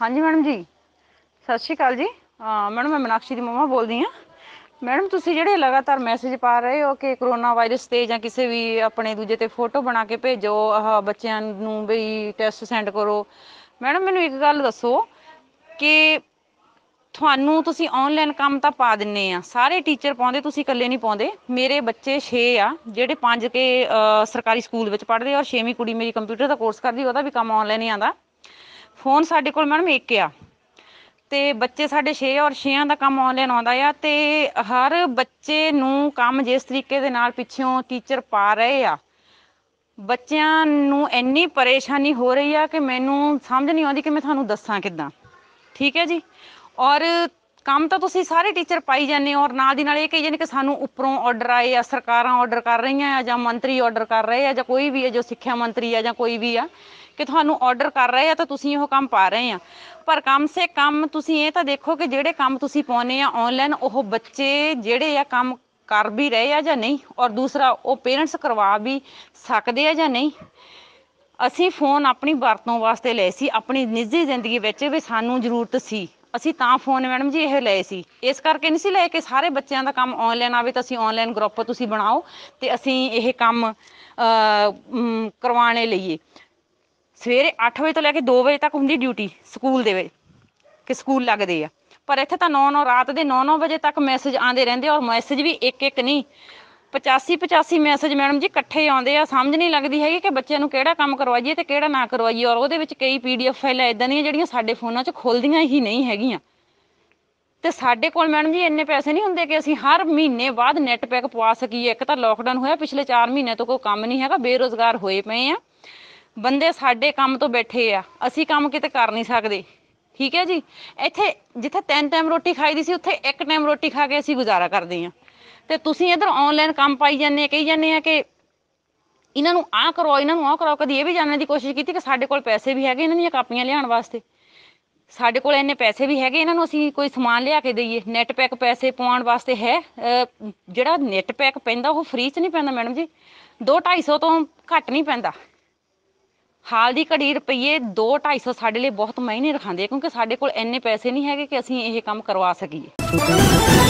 ਹਾਂਜੀ ਮੈਡਮ ਜੀ ਸਤਿ ਸ਼੍ਰੀ ਅਕਾਲ ਜੀ ਮੈਡਮ ਮੈਂ ਮਨਾਕਸ਼ੀ ਦੀ ਮਮਾ ਬੋਲਦੀ ਆ ਮੈਡਮ ਤੁਸੀਂ ਜਿਹੜੇ ਲਗਾਤਾਰ ਮੈਸੇਜ ਪਾ ਰਹੇ ਹੋ ਕਿ ਕਰੋਨਾ ਵਾਇਰਸ ਤੇ ਜਾਂ ਕਿਸੇ ਵੀ ਆਪਣੇ ਦੂਜੇ ਤੇ ਫੋਟੋ ਬਣਾ ਕੇ ਭੇਜੋ ਆਹ ਬੱਚਿਆਂ ਨੂੰ ਵੀ ਟੈਸਟ ਸੈਂਡ ਕਰੋ ਮੈਡਮ ਮੈਨੂੰ ਇੱਕ ਗੱਲ ਦੱਸੋ ਕਿ ਤੁਹਾਨੂੰ ਤੁਸੀਂ ਆਨਲਾਈਨ ਕੰਮ ਤਾਂ ਪਾ ਦਿੰਨੇ ਆ ਸਾਰੇ ਟੀਚਰ ਪਾਉਂਦੇ ਤੁਸੀਂ ਇਕੱਲੇ ਨਹੀਂ ਪਾਉਂਦੇ ਮੇਰੇ ਬੱਚੇ 6 ਆ ਜਿਹੜੇ 5 ਕੇ ਸਰਕਾਰੀ ਸਕੂਲ ਵਿੱਚ ਪੜ੍ਹਦੇ ਔਰ 6ਵੀਂ ਕੁੜੀ ਮੇਰੀ ਕੰਪਿਊਟਰ ਦਾ ਕੋਰਸ ਕਰਦੀ ਉਹਦਾ ਵੀ ਕੰਮ ਆਨਲਾਈਨ ਹੀ ਆਂਦਾ ਫੋਨ ਸਾਡੇ ਕੋਲ ਮੈਡਮ ਇੱਕ ਆ ਤੇ ਬੱਚੇ ਸਾਡੇ 6 ਔਰ 6ਾਂ ਦਾ ਕੰਮ ਆਨਲਾਈਨ ਆਉਂਦਾ ਆ ਤੇ ਹਰ ਬੱਚੇ ਨੂੰ ਕੰਮ ਜਿਸ ਤਰੀਕੇ ਦੇ ਨਾਲ ਪਿੱਛੋਂ ਟੀਚਰ ਪਾ ਰਹੇ ਆ ਬੱਚਿਆਂ ਨੂੰ ਇੰਨੀ ਪਰੇਸ਼ਾਨੀ ਹੋ ਰਹੀ ਆ ਕਿ ਮੈਨੂੰ ਸਮਝ ਨਹੀਂ ਆਉਂਦੀ ਕਿ ਮੈਂ ਤੁਹਾਨੂੰ ਦੱਸਾਂ ਕਿੱਦਾਂ ਠੀਕ ਹੈ ਜੀ ਔਰ ਕੰਮ ਤਾਂ ਤੁਸੀਂ ਸਾਰੇ ਟੀਚਰ ਪਾਈ ਜਾਂਦੇ ਹੋ ਔਰ ਨਾਲ ਦੀ ਨਾਲ ਇਹ ਕਹੀ ਜਾਂਦੇ ਕਿ ਸਾਨੂੰ ਉੱਪਰੋਂ ਆਰਡਰ ਆਏ ਆ ਸਰਕਾਰਾਂ ਆਰਡਰ ਕਰ ਰਹੀਆਂ ਆ ਜਾਂ ਮੰਤਰੀ ਆਰਡਰ ਕਰ ਰਹੇ ਆ ਜਾਂ ਕੋਈ ਵੀ ਹੈ ਜੋ ਸਿੱਖਿਆ ਮੰਤਰੀ ਆ ਜਾਂ ਕੋਈ ਵੀ ਆ ਕਿ ਤੁਹਾਨੂੰ ਆਰਡਰ ਕਰ ਰਹੇ ਆ ਤਾਂ ਤੁਸੀਂ ਉਹ ਕੰਮ ਪਾ ਰਹੇ ਆ ਪਰ ਕੰਮ ਸੇ ਕੰਮ ਤੁਸੀਂ ਇਹ ਤਾਂ ਦੇਖੋ ਕਿ ਜਿਹੜੇ ਕੰਮ ਤੁਸੀਂ ਪਾਉਨੇ ਆ ਆਨਲਾਈਨ ਉਹ ਬੱਚੇ ਜਿਹੜੇ ਆ ਕੰਮ ਕਰ ਵੀ ਰਹੇ ਆ ਜਾਂ ਨਹੀਂ ਔਰ ਦੂਸਰਾ ਉਹ ਪੇਰੈਂਟਸ ਕਰਵਾ ਵੀ ਸਕਦੇ ਆ ਜਾਂ ਨਹੀਂ ਅਸੀਂ ਫੋਨ ਆਪਣੀ ਵਰਤੋਂ ਵਾਸਤੇ ਲਏ ਸੀ ਆਪਣੀ ਨਿੱਜੀ ਜ਼ਿੰਦਗੀ ਵਿੱਚ ਵੀ ਸਾਨੂੰ ਜ਼ਰੂਰਤ ਸੀ ਅਸੀਂ ਤਾਂ ਫੋਨ ਮੈਡਮ ਜੀ ਇਹ ਲਏ ਸੀ ਇਸ ਕਰਕੇ ਨਹੀਂ ਸੀ ਲਏ ਕਿ ਸਾਰੇ ਬੱਚਿਆਂ ਦਾ ਕੰਮ ਆਨਲਾਈਨ ਆਵੇ ਤਾਂ ਅਸੀਂ ਆਨਲਾਈਨ ਗਰੁੱਪ ਤੁਸੀਂ ਬਣਾਓ ਤੇ ਅਸੀਂ ਇਹ ਕੰਮ ਕਰਵਾਣੇ ਲਈਏ ਸਵੇਰੇ 8 ਵਜੇ ਤੋਂ ਲੈ ਕੇ 2 ਵਜੇ ਤੱਕ ਹੁੰਦੀ ਡਿਊਟੀ ਸਕੂਲ ਦੇ ਵਿੱਚ ਕਿ ਸਕੂਲ ਲੱਗਦੇ ਆ ਪਰ ਇੱਥੇ ਤਾਂ 9-9 ਰਾਤ ਦੇ 9-9 ਵਜੇ ਤੱਕ ਮੈਸੇਜ ਆਉਂਦੇ ਰਹਿੰਦੇ ਔਰ ਮੈਸੇਜ ਵੀ ਇੱਕ ਇੱਕ ਨਹੀਂ 85 85 ਮੈਸੇਜ ਮੈਡਮ ਜੀ ਇਕੱਠੇ ਆਉਂਦੇ ਆ ਸਮਝ ਨਹੀਂ ਲੱਗਦੀ ਹੈਗੀ ਕਿ ਬੱਚਿਆਂ ਨੂੰ ਕਿਹੜਾ ਕੰਮ ਕਰਵਾਈਏ ਤੇ ਕਿਹੜਾ ਨਾ ਕਰਵਾਈਏ ਔਰ ਉਹਦੇ ਵਿੱਚ ਕਈ ਪੀਡੀਐਫ ਫਾਈਲਾਂ ਇਦਾਂ ਦੀਆਂ ਜਿਹੜੀਆਂ ਸਾਡੇ ਫੋਨਾਂ 'ਚ ਖੁੱਲਦੀਆਂ ਹੀ ਨਹੀਂ ਹੈਗੀਆਂ ਤੇ ਸਾਡੇ ਕੋਲ ਮੈਡਮ ਜੀ ਇੰਨੇ ਪੈਸੇ ਨਹੀਂ ਹੁੰਦੇ ਕਿ ਅਸੀਂ ਹਰ ਮਹੀਨੇ ਬਾਅਦ ਨੈਟ ਪੈਕ ਪਵਾ ਸਕੀਏ ਇੱਕ ਤਾਂ ਲੋਕਡਾਊਨ ਹੋਇਆ ਪਿਛਲੇ 4 ਮਹੀਨੇ ਤੋਂ ਕੋਈ ਕੰਮ ਨਹੀਂ ਹੈਗਾ ਬੇਰੋਜ਼ਗਾਰ ਹੋਏ ਪਏ ਆ ਬੰਦੇ ਸਾਡੇ ਕੰਮ ਤੋਂ ਬੈਠੇ ਆ ਅਸੀਂ ਕੰਮ ਕਿਤੇ ਕਰ ਨਹੀਂ ਸਕਦੇ ਠੀਕ ਹੈ ਜੀ ਇੱਥੇ ਜਿੱਥੇ ਤਿੰਨ ਟਾਈਮ ਰੋਟੀ ਖਾਈਦੀ ਸੀ ਉੱਥੇ ਇੱਕ ਟਾਈਮ ਰੋਟੀ ਖਾ ਕੇ ਅਸੀਂ ਗੁਜ਼ਾਰਾ ਕਰਦੇ ਆ ਤੇ ਤੁਸੀਂ ਇਧਰ ਆਨਲਾਈਨ ਕੰਮ ਪਾਈ ਜਾਂਦੇ ਆ ਕਹੀ ਜਾਂਦੇ ਆ ਕਿ ਇਹਨਾਂ ਨੂੰ ਆਹ ਕਰੋ ਇਹਨਾਂ ਨੂੰ ਆਹ ਕਰੋ ਕਦੀ ਇਹ ਵੀ ਜਾਣਨ ਦੀ ਕੋਸ਼ਿਸ਼ ਕੀਤੀ ਕਿ ਸਾਡੇ ਕੋਲ ਪੈਸੇ ਵੀ ਹੈਗੇ ਇਹਨਾਂ ਦੀਆਂ ਕਾਪੀਆਂ ਲਿਆਉਣ ਵਾਸਤੇ ਸਾਡੇ ਕੋਲ ਇੰਨੇ ਪੈਸੇ ਵੀ ਹੈਗੇ ਇਹਨਾਂ ਨੂੰ ਅਸੀਂ ਕੋਈ ਸਮਾਨ ਲਿਆ ਕੇ ਦਈਏ ਨੈਟ ਪੈਕ ਪੈਸੇ ਪਵਾਉਣ ਵਾਸਤੇ ਹੈ ਜਿਹੜਾ ਨੈਟ ਪੈਕ ਪੈਂਦਾ ਉਹ ਫ੍ਰੀ 'ਚ ਨਹੀਂ ਪੈਂਦਾ ਮੈਡਮ ਜੀ 2 250 ਤੋਂ ਘੱਟ ਨਹੀਂ ਪੈਂਦਾ ਹਾਲ ਦੀ ਘੜੀ ਰੁਪਏ 2 250 ਸਾਡੇ ਲਈ ਬਹੁਤ ਮਹਿਨੇ ਰਖਾਉਂਦੇ ਕਿਉਂਕਿ ਸਾਡੇ ਕੋਲ ਇੰਨੇ ਪੈਸੇ ਨਹੀਂ ਹੈਗੇ ਕਿ ਅਸੀਂ ਇਹ ਕੰਮ ਕਰਵਾ ਸਕੀਏ